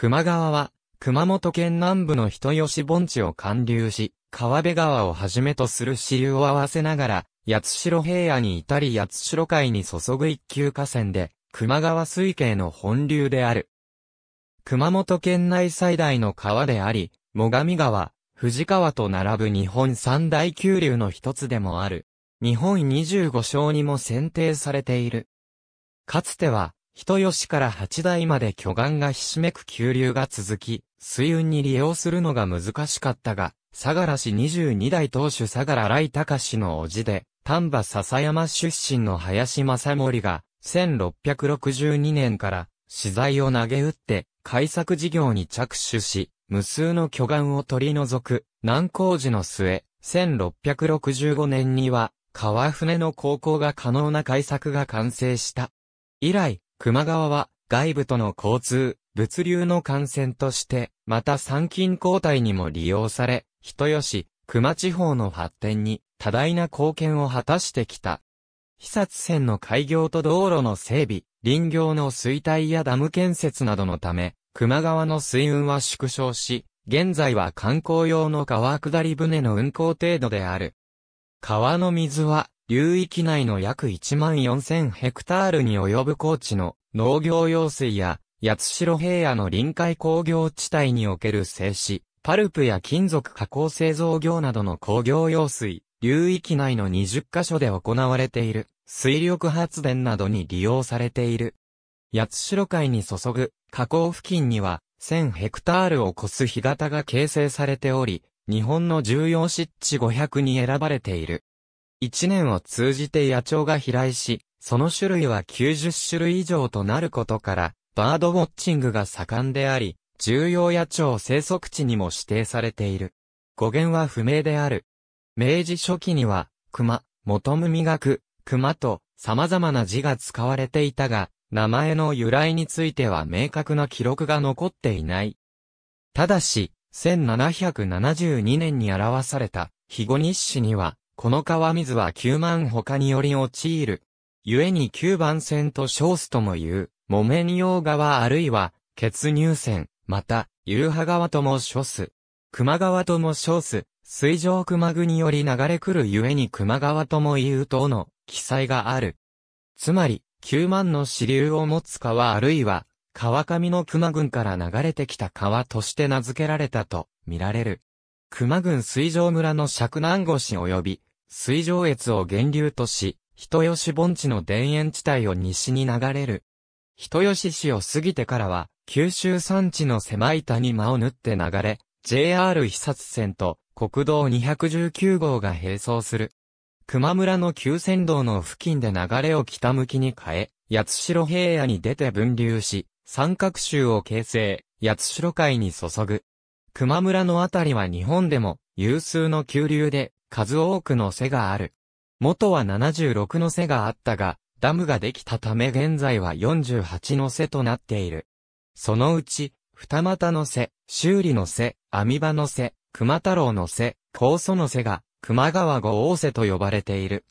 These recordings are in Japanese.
熊川は、熊本県南部の人吉盆地を貫流し、川辺川をはじめとする支流を合わせながら、八代平野に至り八代海に注ぐ一級河川で、熊川水系の本流である。熊本県内最大の川であり、最上川、藤川と並ぶ日本三大急流の一つでもある。日本25章にも選定されている。かつては、人吉から八代まで巨岩がひしめく急流が続き、水運に利用するのが難しかったが、相良氏十二代当主相良来隆の叔父で、丹波笹山出身の林正森が、1662年から、資材を投げ打って、開削事業に着手し、無数の巨岩を取り除く、難工事の末、1665年には、川船の航行が可能な開削が完成した。以来、熊川は外部との交通、物流の幹線として、また参勤交代にも利用され、人吉、熊地方の発展に多大な貢献を果たしてきた。肥薩線の開業と道路の整備、林業の衰退やダム建設などのため、熊川の水運は縮小し、現在は観光用の川下り船の運航程度である。川の水は流域内の約1万4000ヘクタールに及ぶ高地の農業用水や、八代平野の臨海工業地帯における製紙、パルプや金属加工製造業などの工業用水、流域内の20カ所で行われている、水力発電などに利用されている。八代海に注ぐ河口付近には、1000ヘクタールを超す干潟が形成されており、日本の重要湿地500に選ばれている。一年を通じて野鳥が飛来し、その種類は90種類以上となることから、バードウォッチングが盛んであり、重要野鳥生息地にも指定されている。語源は不明である。明治初期には、熊、元無磨く、熊と様々な字が使われていたが、名前の由来については明確な記録が残っていない。ただし、1772年に表された、肥後日誌には、この川水は9万他により陥る。故に9番線と称すとも言う、木綿用川あるいは、血入線、また、夕葉川とも称す。熊川とも称す、水上熊群により流れ来るゆえに熊川とも言うとの記載がある。つまり、9万の支流を持つ川あるいは、川上の熊群から流れてきた川として名付けられたと見られる。熊群水上村の尺南越し及び、水上越を源流とし、人吉盆地の田園地帯を西に流れる。人吉市を過ぎてからは、九州山地の狭い谷間を縫って流れ、JR 被殺線と国道219号が並走する。熊村の急線道の付近で流れを北向きに変え、八代平野に出て分流し、三角州を形成、八代海に注ぐ。熊村のあたりは日本でも有数の急流で、数多くの瀬がある。元は76の瀬があったが、ダムができたため現在は48の瀬となっている。そのうち、二股の瀬、修理の瀬、網場の瀬、熊太郎の瀬、高祖の瀬が、熊川五王瀬と呼ばれている。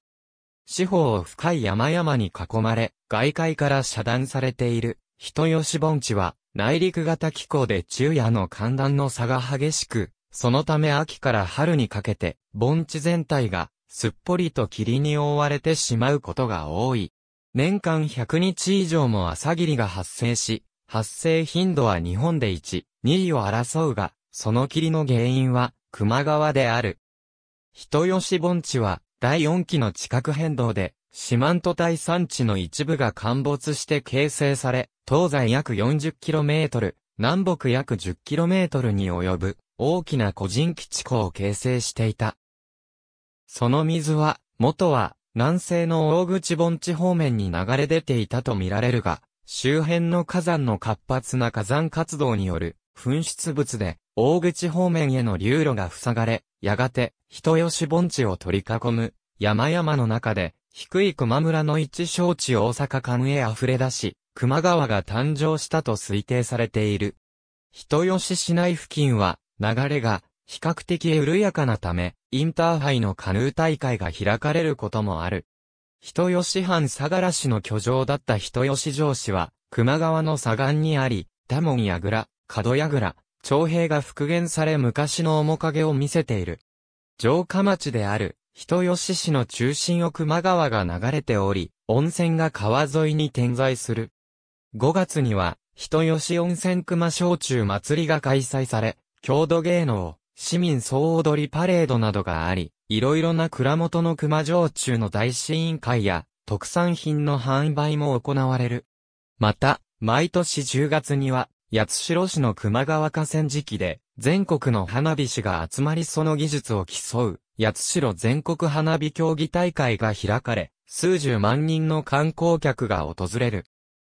四方を深い山々に囲まれ、外界から遮断されている、人吉盆地は、内陸型気候で昼夜の寒暖の差が激しく、そのため秋から春にかけて、盆地全体がすっぽりと霧に覆われてしまうことが多い。年間100日以上も朝霧が発生し、発生頻度は日本で1、2位を争うが、その霧の原因は、熊川である。人吉盆地は、第4期の地殻変動で、四万都大山地の一部が陥没して形成され、東西約 40km、南北約 10km に及ぶ大きな個人基地湖を形成していた。その水は、元は、南西の大口盆地方面に流れ出ていたとみられるが、周辺の火山の活発な火山活動による噴出物で、大口方面への流路が塞がれ、やがて、人吉盆地を取り囲む、山々の中で、低い熊村の一小地大阪間へ溢れ出し、熊川が誕生したと推定されている。人吉市内付近は、流れが比較的緩やかなため、インターハイのカヌー大会が開かれることもある。人吉藩相良市の居城だった人吉城市は、熊川の左岸にあり、ダモンやぐら、角やぐら、徴兵が復元され昔の面影を見せている。城下町である、人吉市の中心を熊川が流れており、温泉が川沿いに点在する。5月には、人吉温泉熊小中祭りが開催され、郷土芸能、市民総踊りパレードなどがあり、いろいろな蔵元の熊城中の大試飲会や、特産品の販売も行われる。また、毎年10月には、八代市の熊川河川敷で、全国の花火師が集まりその技術を競う、八代全国花火競技大会が開かれ、数十万人の観光客が訪れる。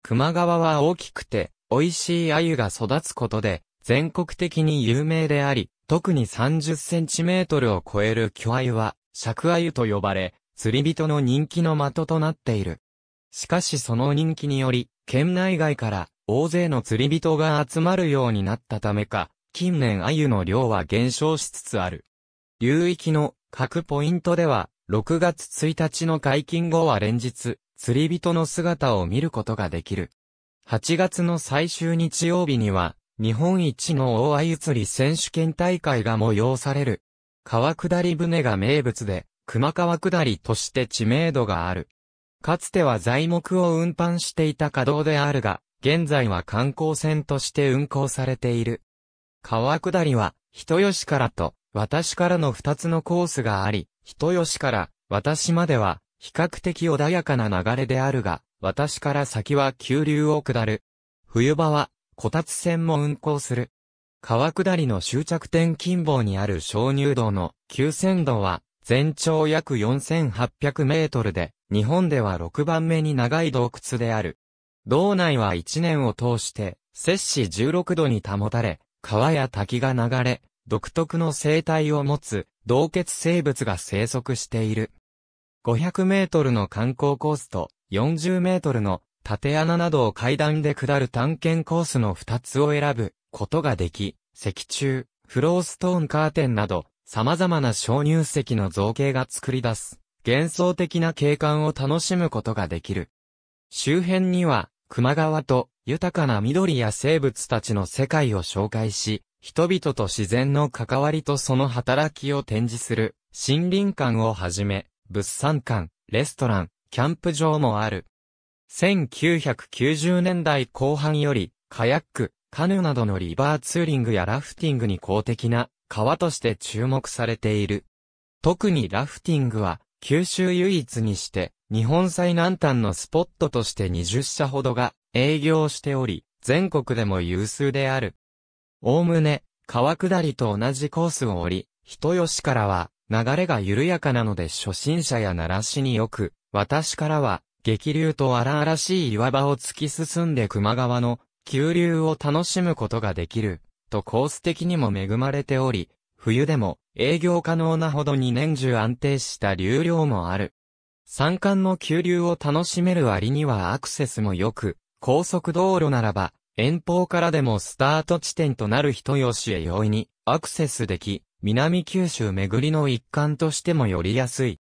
熊川は大きくて、美味しい鮎が育つことで、全国的に有名であり、特に30センチメートルを超える巨鮎は、尺鮎と呼ばれ、釣り人の人気の的となっている。しかしその人気により、県内外から大勢の釣り人が集まるようになったためか、近年鮎の量は減少しつつある。流域の各ポイントでは、6月1日の解禁後は連日、釣り人の姿を見ることができる。8月の最終日曜日には、日本一の大鮎釣り選手権大会が催される。川下り船が名物で、熊川下りとして知名度がある。かつては材木を運搬していた稼働であるが、現在は観光船として運航されている。川下りは、人吉からと、私からの二つのコースがあり、人吉から、私までは、比較的穏やかな流れであるが、私から先は急流を下る。冬場は、こたつ船も運航する。川下りの終着点近傍にある鍾乳洞の九仙道は、全長約4800メートルで、日本では6番目に長い洞窟である。洞内は1年を通して、摂氏16度に保たれ、川や滝が流れ、独特の生態を持つ、洞穴生物が生息している。500メートルの観光コースと、40メートルの縦穴などを階段で下る探検コースの2つを選ぶことができ、石柱、フローストーンカーテンなど、様々な鍾乳石の造形が作り出す、幻想的な景観を楽しむことができる。周辺には、熊川と豊かな緑や生物たちの世界を紹介し、人々と自然の関わりとその働きを展示する森林館をはじめ、物産館、レストラン、キャンプ場もある。1990年代後半より、カヤック、カヌーなどのリバーツーリングやラフティングに公的な川として注目されている。特にラフティングは、九州唯一にして、日本最南端のスポットとして20社ほどが営業しており、全国でも有数である。おおむね、川下りと同じコースを降り、人吉からは、流れが緩やかなので初心者やならしによく、私からは、激流と荒々しい岩場を突き進んで熊川の、急流を楽しむことができる、とコース的にも恵まれており、冬でも営業可能なほどに年中安定した流量もある。山間の急流を楽しめる割にはアクセスも良く、高速道路ならば、遠方からでもスタート地点となる人吉へ容易にアクセスでき、南九州巡りの一環としてもよりやすい。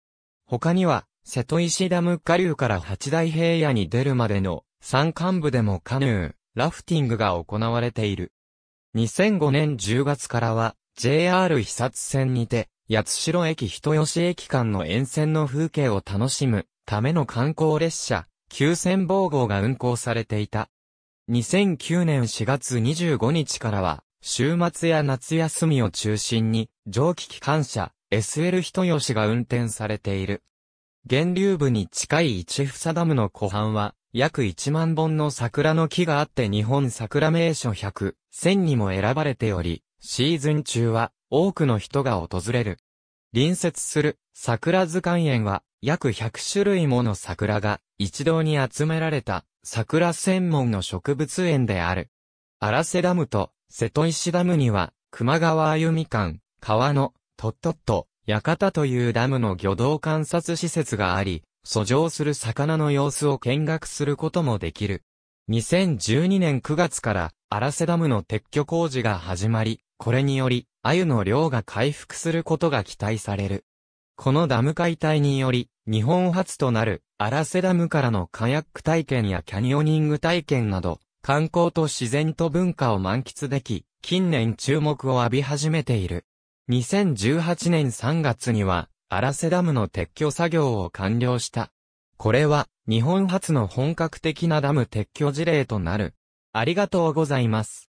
他には、瀬戸石ダム下流から八大平野に出るまでの山間部でもカヌー、ラフティングが行われている。2005年10月からは JR 肥察線にて八代駅人吉駅間の沿線の風景を楽しむための観光列車、急線防号が運行されていた。2009年4月25日からは、週末や夏休みを中心に、蒸気機関車、SL 人吉が運転されている。源流部に近い市房ダムの湖畔は、約1万本の桜の木があって日本桜名所100、1000にも選ばれており、シーズン中は多くの人が訪れる。隣接する桜図鑑園は約100種類もの桜が一堂に集められた桜専門の植物園である。荒瀬ダムと瀬戸石ダムには熊川あゆみ館、川のトットット、館というダムの魚道観察施設があり、遡上する魚の様子を見学することもできる。2012年9月から荒瀬ダムの撤去工事が始まり、これにより、鮎の量が回復することが期待される。このダム解体により、日本初となる荒瀬ダムからのカヤック体験やキャニオニング体験など、観光と自然と文化を満喫でき、近年注目を浴び始めている。2018年3月には、荒瀬ダムの撤去作業を完了した。これは、日本初の本格的なダム撤去事例となる。ありがとうございます。